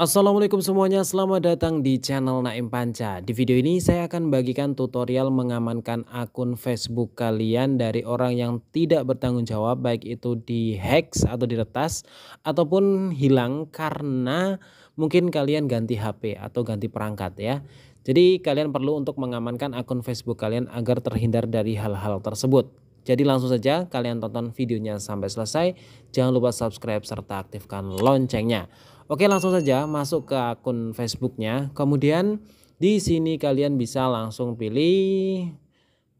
Assalamualaikum semuanya, selamat datang di channel Naim Panca. Di video ini saya akan bagikan tutorial mengamankan akun Facebook kalian dari orang yang tidak bertanggung jawab, baik itu di hacks atau diretas, ataupun hilang karena mungkin kalian ganti HP atau ganti perangkat ya. Jadi kalian perlu untuk mengamankan akun Facebook kalian agar terhindar dari hal-hal tersebut. Jadi langsung saja kalian tonton videonya sampai selesai. Jangan lupa subscribe serta aktifkan loncengnya. Oke langsung saja masuk ke akun Facebooknya. Kemudian di sini kalian bisa langsung pilih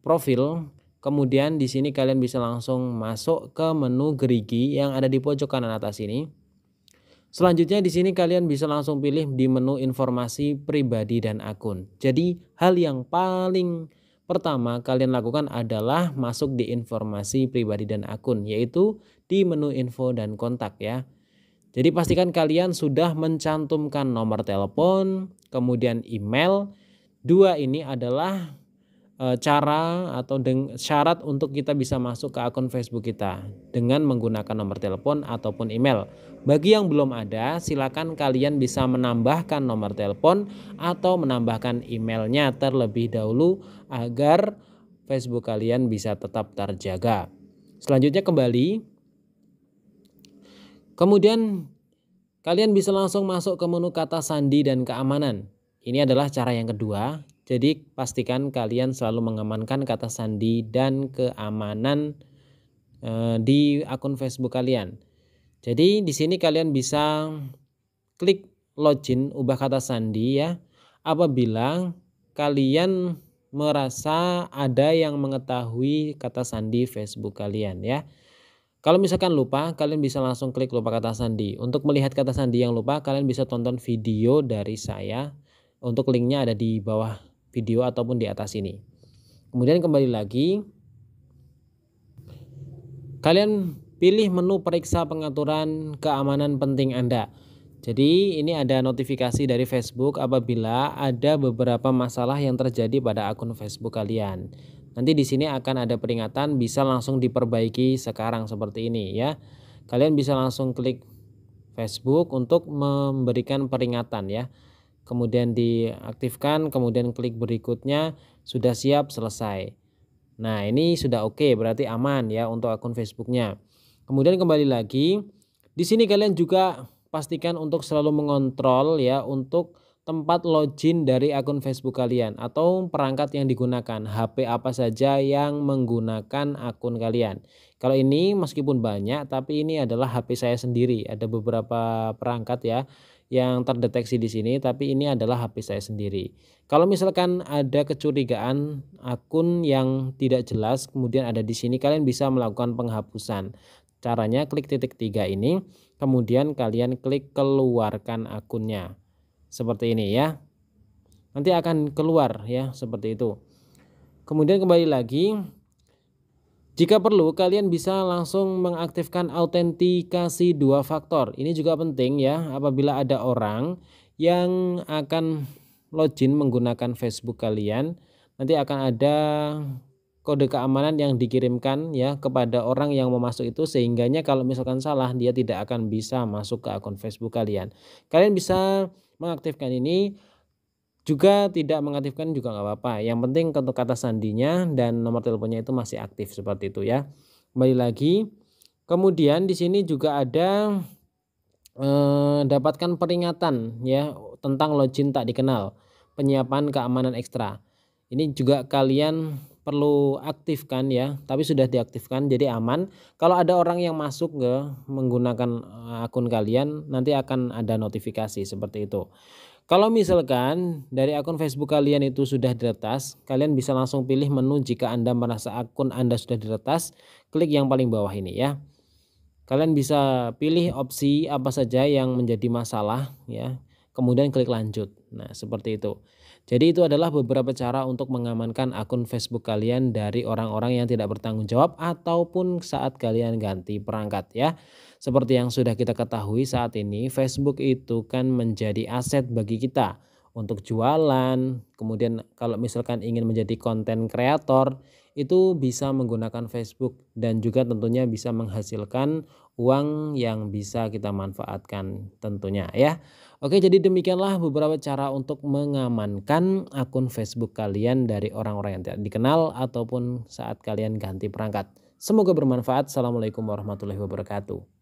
profil. Kemudian di sini kalian bisa langsung masuk ke menu gerigi yang ada di pojok kanan atas ini. Selanjutnya di sini kalian bisa langsung pilih di menu informasi pribadi dan akun. Jadi hal yang paling pertama kalian lakukan adalah masuk di informasi pribadi dan akun, yaitu di menu info dan kontak ya. Jadi pastikan kalian sudah mencantumkan nomor telepon, kemudian email. Dua ini adalah Eh, cara atau syarat untuk kita bisa masuk ke akun Facebook kita dengan menggunakan nomor telepon ataupun email. Bagi yang belum ada, silakan kalian bisa menambahkan nomor telepon atau menambahkan emailnya terlebih dahulu agar Facebook kalian bisa tetap terjaga. Selanjutnya kembali. Kemudian kalian bisa langsung masuk ke menu kata sandi dan keamanan. Ini adalah cara yang kedua jadi pastikan kalian selalu mengamankan kata sandi dan keamanan e, di akun Facebook kalian. Jadi di sini kalian bisa klik login ubah kata sandi ya. Apabila kalian merasa ada yang mengetahui kata sandi Facebook kalian ya. Kalau misalkan lupa, kalian bisa langsung klik lupa kata sandi. Untuk melihat kata sandi yang lupa, kalian bisa tonton video dari saya. Untuk linknya ada di bawah video ataupun di atas ini. Kemudian kembali lagi kalian pilih menu periksa pengaturan keamanan penting Anda. Jadi ini ada notifikasi dari Facebook apabila ada beberapa masalah yang terjadi pada akun Facebook kalian. Nanti di sini akan ada peringatan bisa langsung diperbaiki sekarang seperti ini ya. Kalian bisa langsung klik Facebook untuk memberikan peringatan ya kemudian diaktifkan, kemudian klik berikutnya, sudah siap selesai. Nah, ini sudah oke, okay, berarti aman ya untuk akun Facebooknya. Kemudian kembali lagi, di sini kalian juga pastikan untuk selalu mengontrol ya untuk tempat login dari akun Facebook kalian atau perangkat yang digunakan, HP apa saja yang menggunakan akun kalian. Kalau ini meskipun banyak tapi ini adalah HP saya sendiri. Ada beberapa perangkat ya yang terdeteksi di sini tapi ini adalah HP saya sendiri. Kalau misalkan ada kecurigaan akun yang tidak jelas kemudian ada di sini kalian bisa melakukan penghapusan. Caranya klik titik tiga ini kemudian kalian klik keluarkan akunnya. Seperti ini ya. Nanti akan keluar ya seperti itu. Kemudian kembali lagi jika perlu, kalian bisa langsung mengaktifkan autentikasi dua faktor. Ini juga penting ya, apabila ada orang yang akan login menggunakan Facebook kalian, nanti akan ada kode keamanan yang dikirimkan ya kepada orang yang mau masuk itu sehingganya kalau misalkan salah dia tidak akan bisa masuk ke akun Facebook kalian. Kalian bisa mengaktifkan ini juga tidak mengaktifkan juga nggak apa-apa. Yang penting untuk kata sandinya dan nomor teleponnya itu masih aktif seperti itu ya. Kembali lagi. Kemudian di sini juga ada eh, dapatkan peringatan ya tentang login tak dikenal. Penyiapan keamanan ekstra. Ini juga kalian perlu aktifkan ya tapi sudah diaktifkan jadi aman kalau ada orang yang masuk ke menggunakan eh, akun kalian nanti akan ada notifikasi seperti itu kalau misalkan dari akun Facebook kalian itu sudah diretas, kalian bisa langsung pilih menu jika Anda merasa akun Anda sudah diretas, klik yang paling bawah ini ya. Kalian bisa pilih opsi apa saja yang menjadi masalah ya. Kemudian klik lanjut. Nah, seperti itu. Jadi itu adalah beberapa cara untuk mengamankan akun Facebook kalian dari orang-orang yang tidak bertanggung jawab ataupun saat kalian ganti perangkat ya. Seperti yang sudah kita ketahui saat ini Facebook itu kan menjadi aset bagi kita untuk jualan. Kemudian kalau misalkan ingin menjadi konten kreator itu bisa menggunakan Facebook dan juga tentunya bisa menghasilkan uang yang bisa kita manfaatkan tentunya ya. Oke jadi demikianlah beberapa cara untuk mengamankan akun Facebook kalian dari orang-orang yang tidak dikenal ataupun saat kalian ganti perangkat. Semoga bermanfaat. Assalamualaikum warahmatullahi wabarakatuh.